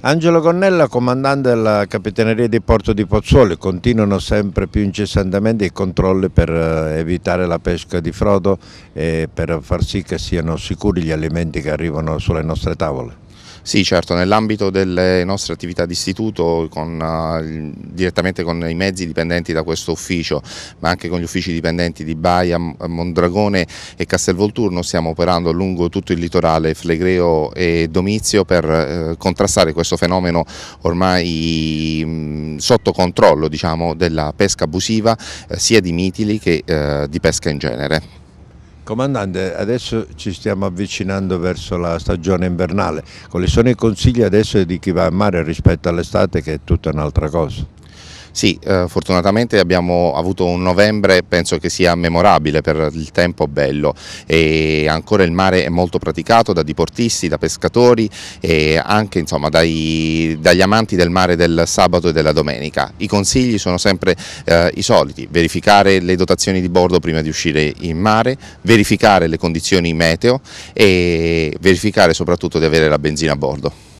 Angelo Gonnella, comandante della Capitaneria di Porto di Pozzuoli, continuano sempre più incessantemente i controlli per eh, evitare la pesca di frodo e per far sì che siano sicuri gli alimenti che arrivano sulle nostre tavole. Sì, certo, nell'ambito delle nostre attività di istituto, con, eh, direttamente con i mezzi dipendenti da questo ufficio, ma anche con gli uffici dipendenti di Baia, Mondragone e Castelvolturno, stiamo operando lungo tutto il litorale Flegreo e Domizio per eh, contrastare questo fenomeno ormai mh, mm, sotto controllo diciamo, della pesca abusiva eh, sia di mitili che eh, di pesca in genere. Comandante, adesso ci stiamo avvicinando verso la stagione invernale, quali sono i consigli adesso di chi va a mare rispetto all'estate che è tutta un'altra cosa? Sì, eh, fortunatamente abbiamo avuto un novembre, penso che sia memorabile per il tempo bello e ancora il mare è molto praticato da diportisti, da pescatori e anche insomma, dai, dagli amanti del mare del sabato e della domenica. I consigli sono sempre eh, i soliti, verificare le dotazioni di bordo prima di uscire in mare, verificare le condizioni meteo e verificare soprattutto di avere la benzina a bordo.